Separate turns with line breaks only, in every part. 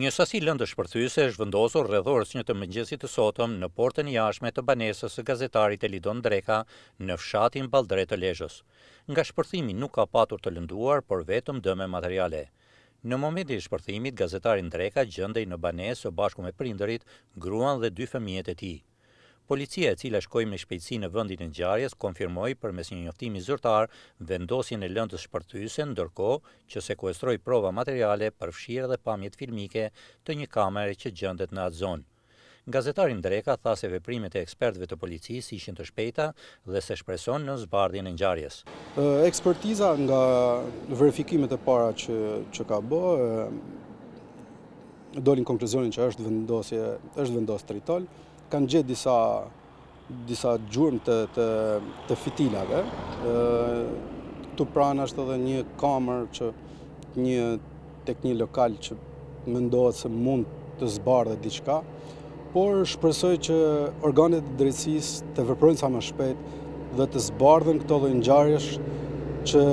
Një sasi lëndë shpërthyse është vendosur rrëdhorës një të mëngjesit të sotëm në portën jashme të banesës e gazetarit e Lidon Dreka në fshatin Baldre të Lejës. Nga shpërthimi nuk ka patur të lënduar, por vetëm dëme materiale. Në momenti shpërthimit, gazetarin Dreka gjëndej në banesë o bashku me prinderit, gruan dhe dy fëmijet e ti. Policia e cila shkoi me shpejtësi në vendin e ngjarjes konfirmoi përmes një njoftimi zyrtar vendosjen e lëndës shpërthyese, ndërkohë që sekuestroi prova materiale përfshirë dhe pamjet filmike të një kamere që gjendet në atë zonë. Gazetari Dreka tha se veprimet e ekspertëve të policisë ishin të shpejta dhe se shpreson në zbardhjen e ngjarjes.
Ekspertiza nga verifikimet e para që ka bo, dolin konkluzionin që është vendosje, është vendos tritol, kanë gjetë disa disa gjurëm të, të, të fitilave. Tu pranë është edhe një kamër që një tek një lokal që më ndohet se mund të zbarë dhe diqka, por shpresoj që organet e drejtsis të vëpërojnë sa më shpet dhe të zbardhen këto dhe njarësh që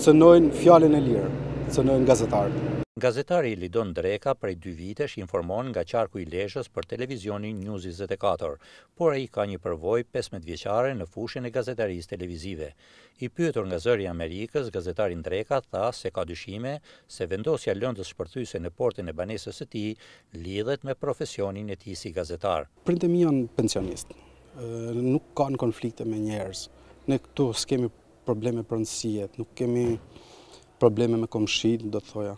cënojnë fjallin e lirë se gazetarët. gazetarë.
Gazetari Lidon Dreka prej dy vitesh informon nga qarku i leshës për televizionin News 24, por e i ka një përvoj 15 vjeqare në fushën e gazetaris televizive. I pyëtur nga zëri Amerikës, gazetarin Dreka tha se ka dyshime se vendosja lëndës shpërthyse në portin e banesës e ti lidhet me profesionin e ti si gazetar.
Printe mi janë pensionist, nuk kanë konflikte me njerës, ne këtu s'kemi probleme përëndësijet, nuk kemi probleme me komëshin, do të thoja.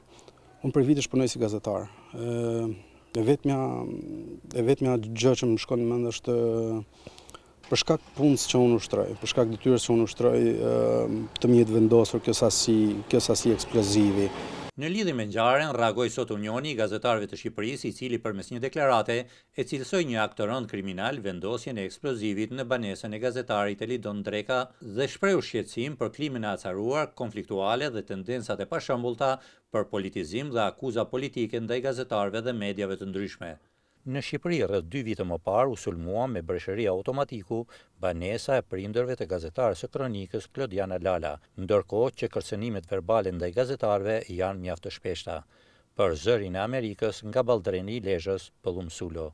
Unë për vitë është punoj si gazetar. E vetëmja gjë që më shkonë në mëndë është përshkak punës që unë ushtroj, përshkak dityrës që unë ushtroj të mjetë vendosur kjo sasi eksplozivi.
Në lidhë me njaren, reagoj sot unioni i gazetarve të Shqipëris i cili përmes një deklarate e cilësoj një aktoron kriminal vendosjen e eksplozivit në banesën e gazetarit e Lidon Dreka dhe u shqecim për klimin acaruar, konfliktuale dhe tendensat e pashëmbullta për politizim dhe akuza politike ndaj gazetarve dhe medjave të ndryshme. Në Shqipëri rrët dy vitë më parë u sulmua me breshëria automatiku banesa e prinderve të gazetarës e kronikës Klodiana Lala, ndërko që kërcenimet verbale ndaj gazetarve janë mjaftë shpeshta, për zërin e Amerikës nga baldreni i lejës pëllumë sulo.